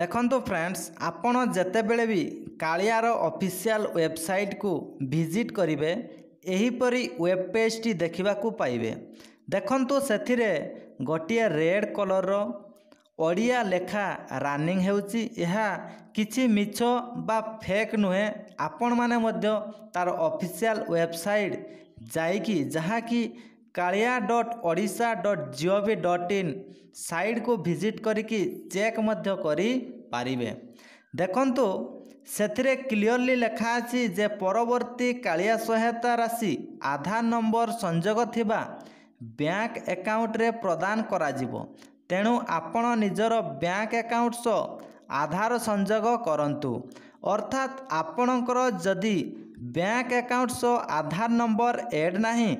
ଦେଖନ୍ତୁ ଫ୍ରେଣ୍ଡସ୍ ଆପଣ ଯେତେବେଳେ ବି କାଳିଆର ଅଫିସିଆଲ୍ ୱେବସାଇଟ୍କୁ ଭିଜିଟ୍ କରିବେ ଏହିପରି ୱେବ୍ ପେଜ୍ଟି ଦେଖିବାକୁ ପାଇବେ ଦେଖନ୍ତୁ ସେଥିରେ ଗୋଟିଏ ରେଡ୍ କଲର୍ର ଓଡ଼ିଆ ଲେଖା ରନିଂ ହେଉଛି ଏହା କିଛି ମିଛ ବା ଫେକ୍ ନୁହେଁ ଆପଣମାନେ ମଧ୍ୟ ତା'ର ଅଫିସିଆଲ୍ ୱେବସାଇଟ୍ ଯାଇକି ଯାହାକି Kalia dot Odisha dot G O V dot ସାଇଟ୍କୁ ଭିଜିଟ୍ କରିକି ଚେକ୍ ମଧ୍ୟ କରିପାରିବେ ଦେଖନ୍ତୁ ସେଥିରେ କ୍ଲିଅରଲି ଲେଖା ଅଛି ଯେ ପରବର୍ତ୍ତୀ କାଳିଆ ସହାୟତା ରାଶି ଆଧାର ନମ୍ବର ସଂଯୋଗ ଥିବା ବ୍ୟାଙ୍କ ଆକାଉଣ୍ଟରେ ପ୍ରଦାନ କରାଯିବ ତେଣୁ ଆପଣ ନିଜର ବ୍ୟାଙ୍କ ଆକାଉଣ୍ଟ ସହ ଆଧାର ସଂଯୋଗ କରନ୍ତୁ ଅର୍ଥାତ୍ ଆପଣଙ୍କର ଯଦି ବ୍ୟାଙ୍କ ଆକାଉଣ୍ଟ ସହ ଆଧାର ନମ୍ବର ଏଡ଼୍ ନାହିଁ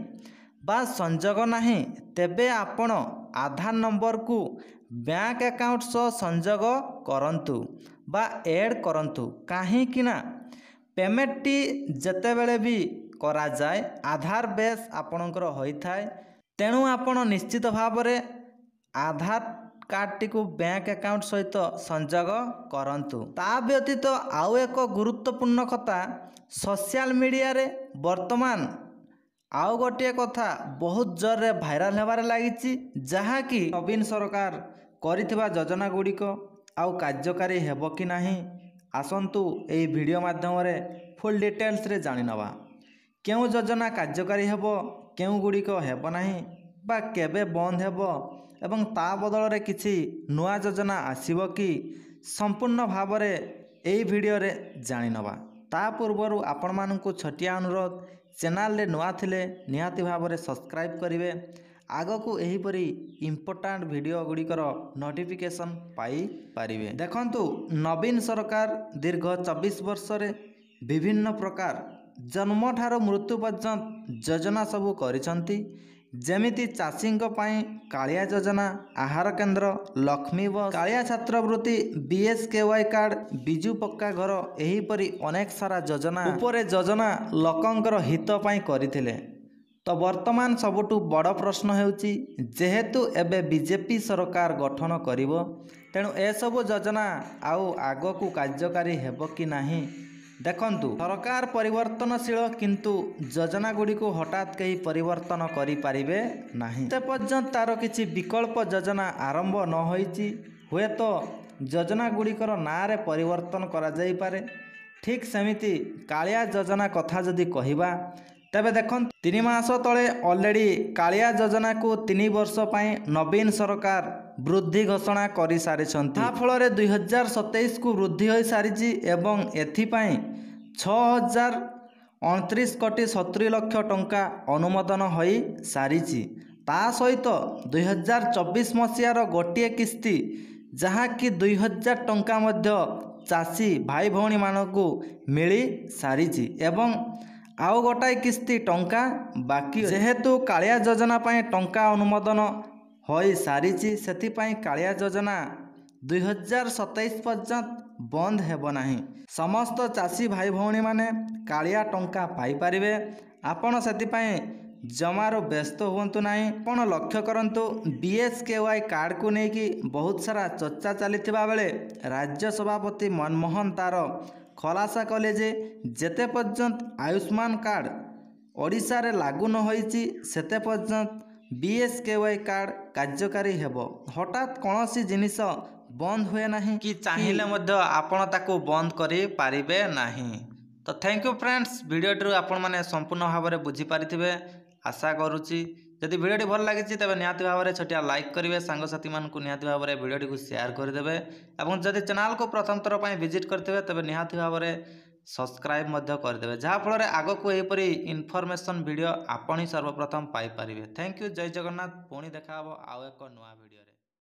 ବା ସଂଯୋଗ ନାହିଁ ତେବେ ଆପଣ ଆଧାର ନମ୍ବରକୁ ବ୍ୟାଙ୍କ ଆକାଉଣ୍ଟ ସହ ସଂଯୋଗ କରନ୍ତୁ ବା ଏଡ଼୍ କରନ୍ତୁ କାହିଁକିନା ପେମେଣ୍ଟଟି ଯେତେବେଳେ ବି କରାଯାଏ ଆଧାର ବେସ୍ ଆପଣଙ୍କର ହୋଇଥାଏ ତେଣୁ ଆପଣ ନିଶ୍ଚିତ ଭାବରେ ଆଧାର କାର୍ଡ଼ଟିକୁ ବ୍ୟାଙ୍କ ଆକାଉଣ୍ଟ ସହିତ ସଂଯୋଗ କରନ୍ତୁ ତା ବ୍ୟତୀତ ଆଉ ଏକ ଗୁରୁତ୍ୱପୂର୍ଣ୍ଣ କଥା ସୋସିଆଲ ମିଡ଼ିଆରେ ବର୍ତ୍ତମାନ ଆଉ ଗୋଟିଏ କଥା ବହୁତ ଜୋରରେ ଭାଇରାଲ ହେବାରେ ଲାଗିଛି ଯାହାକି ନବୀନ ସରକାର କରିଥିବା ଯୋଜନା ଗୁଡ଼ିକ ଆଉ କାର୍ଯ୍ୟକାରୀ ହେବ କି ନାହିଁ ଆସନ୍ତୁ ଏହି ଭିଡ଼ିଓ ମାଧ୍ୟମରେ ଫୁଲ୍ ଡିଟେଲ୍ସରେ ଜାଣିନେବା କେଉଁ ଯୋଜନା କାର୍ଯ୍ୟକାରୀ ହେବ କେଉଁ ଗୁଡ଼ିକ ହେବ ନାହିଁ ବା କେବେ ବନ୍ଦ ହେବ ଏବଂ ତା ବଦଳରେ କିଛି ନୂଆ ଯୋଜନା ଆସିବ କି ସମ୍ପୂର୍ଣ୍ଣ ଭାବରେ ଏହି ଭିଡ଼ିଓରେ ଜାଣିନେବା ତା ପୂର୍ବରୁ ଆପଣମାନଙ୍କୁ ଛୋଟିଆ ଅନୁରୋଧ ଚ୍ୟାନେଲରେ ନୂଆ ଥିଲେ ନିହାତି ଭାବରେ ସବସ୍କ୍ରାଇବ୍ କରିବେ ଆଗକୁ ଏହିପରି ଇମ୍ପୋର୍ଟାଣ୍ଟ ଭିଡ଼ିଓ ଗୁଡ଼ିକର ନୋଟିଫିକେସନ୍ ପାଇପାରିବେ ଦେଖନ୍ତୁ ନବୀନ ସରକାର ଦୀର୍ଘ ଚବିଶ ବର୍ଷରେ ବିଭିନ୍ନ ପ୍ରକାର ଜନ୍ମଠାରୁ ମୃତ୍ୟୁ ପର୍ଯ୍ୟନ୍ତ ଯୋଜନା ସବୁ କରିଛନ୍ତି ଯେମିତି ଚାଷୀଙ୍କ ପାଇଁ କାଳିଆ ଯୋଜନା ଆହାର କେନ୍ଦ୍ର ଲକ୍ଷ୍ମୀ ବସ୍ କାଳିଆ ଛାତ୍ରବୃତ୍ତି ବିଏସ୍କେୱାଇ କାର୍ଡ ବିଜୁ ପକ୍କା ଘର ଏହିପରି ଅନେକ ସାରା ଯୋଜନା ଉପରେ ଯୋଜନା ଲୋକଙ୍କର ହିତ ପାଇଁ କରିଥିଲେ ତ ବର୍ତ୍ତମାନ ସବୁଠୁ ବଡ଼ ପ୍ରଶ୍ନ ହେଉଛି ଯେହେତୁ ଏବେ ବିଜେପି ସରକାର ଗଠନ କରିବ ତେଣୁ ଏସବୁ ଯୋଜନା ଆଉ ଆଗକୁ କାର୍ଯ୍ୟକାରୀ ହେବ କି ନାହିଁ ଦେଖନ୍ତୁ ସରକାର ପରିବର୍ତ୍ତନଶୀଳ କିନ୍ତୁ ଯୋଜନା ଗୁଡ଼ିକୁ ହଠାତ୍ କେହି ପରିବର୍ତ୍ତନ କରିପାରିବେ ନାହିଁ ସେ ପର୍ଯ୍ୟନ୍ତ ତା'ର କିଛି ବିକଳ୍ପ ଯୋଜନା ଆରମ୍ଭ ନ ହୋଇଛି ହୁଏତ ଯୋଜନା ଗୁଡ଼ିକର ନାଁରେ ପରିବର୍ତ୍ତନ କରାଯାଇପାରେ ଠିକ୍ ସେମିତି କାଳିଆ ଯୋଜନା କଥା ଯଦି କହିବା ତେବେ ଦେଖନ୍ତୁ ତିନି ମାସ ତଳେ ଅଲରେଡ଼ି କାଳିଆ ଯୋଜନାକୁ ତିନି ବର୍ଷ ପାଇଁ ନବୀନ ସରକାର ବୃଦ୍ଧି ଘୋଷଣା କରିସାରିଛନ୍ତି ଯାହାଫଳରେ ଦୁଇ ହଜାର ସତେଇଶକୁ ବୃଦ୍ଧି ହୋଇସାରିଛି ଏବଂ ଏଥିପାଇଁ ଛଅ ହଜାର ଅଣତିରିଶ କୋଟି ସତୁରି ଲକ୍ଷ ଟଙ୍କା ଅନୁମୋଦନ ହୋଇସାରିଛି ତା ସହିତ ଦୁଇ ହଜାର ଚବିଶ ମସିହାର ଗୋଟିଏ କିସ୍ତି ଯାହାକି ଦୁଇ ହଜାର ଟଙ୍କା ମଧ୍ୟ ଚାଷୀ ଭାଇ ଭଉଣୀମାନଙ୍କୁ ମିଳିସାରିଛି ଏବଂ ଆଉ ଗୋଟାଏ କିସ୍ତି ଟଙ୍କା ବାକି ଯେହେତୁ କାଳିଆ ଯୋଜନା ପାଇଁ ଟଙ୍କା ଅନୁମୋଦନ ହୋଇସାରିଛି ସେଥିପାଇଁ କାଳିଆ ଯୋଜନା ଦୁଇହଜାର ସତେଇଶ ପର୍ଯ୍ୟନ୍ତ ବନ୍ଦ ହେବ ନାହିଁ ସମସ୍ତ ଚାଷୀ ଭାଇ ଭଉଣୀମାନେ କାଳିଆ ଟଙ୍କା ପାଇପାରିବେ ଆପଣ ସେଥିପାଇଁ ଜମାରୁ ବ୍ୟସ୍ତ ହୁଅନ୍ତୁ ନାହିଁ ଆପଣ ଲକ୍ଷ୍ୟ କରନ୍ତୁ ବି ଏସ୍ କେ ୱାଇ କାର୍ଡ଼କୁ ନେଇକି ବହୁତ ସାରା ଚର୍ଚ୍ଚା ଚାଲିଥିବା ବେଳେ ରାଜ୍ୟ ସଭାପତି ମନମୋହନ ତା'ର ଖଲାସା କଲେ ଯେ ଯେତେ ପର୍ଯ୍ୟନ୍ତ ଆୟୁଷ୍ମାନ କାର୍ଡ଼ ଓଡ଼ିଶାରେ ଲାଗୁ ନ ହୋଇଛି ସେତେ ପର୍ଯ୍ୟନ୍ତ B S K Y card କାର୍ଯ୍ୟକାରୀ ହେବ ହଠାତ୍ କୌଣସି ଜିନିଷ ବନ୍ଦ ହୁଏ ନାହିଁ କି ଚାହିଁଲେ ମଧ୍ୟ ଆପଣ ତାକୁ ବନ୍ଦ କରିପାରିବେ ନାହିଁ ତ ଥ୍ୟାଙ୍କ ୟୁ ଫ୍ରେଣ୍ଡସ୍ ଭିଡ଼ିଓଟିରୁ ଆପଣମାନେ ସମ୍ପୂର୍ଣ୍ଣ ଭାବରେ ବୁଝିପାରିଥିବେ ଆଶା କରୁଛି ଯଦି ଭିଡ଼ିଓଟି ଭଲ ଲାଗିଛି ତେବେ ନିହାତି ଭାବରେ ଛୋଟିଆ ଲାଇକ୍ କରିବେ ସାଙ୍ଗସାଥିମାନଙ୍କୁ ନିହାତି ଭାବରେ ଭିଡ଼ିଓଟିକୁ ସେୟାର କରିଦେବେ ଏବଂ ଯଦି ଚ୍ୟାନେଲକୁ ପ୍ରଥମ ଥର ପାଇଁ ଭିଜିଟ୍ କରିଥିବେ ତେବେ ନିହାତି ଭାବରେ ସବସ୍କ୍ରାଇବ୍ ମଧ୍ୟ କରିଦେବେ ଯାହାଫଳରେ ଆଗକୁ ଏହିପରି ଇନଫର୍ମେସନ୍ ଭିଡ଼ିଓ ଆପଣ ହିଁ ସର୍ବପ୍ରଥମ ପାଇପାରିବେ ଥ୍ୟାଙ୍କ ୟୁ ଜୟ ଜଗନ୍ନାଥ ପୁଣି ଦେଖାହେବ ଆଉ ଏକ ନୂଆ ଭିଡ଼ିଓରେ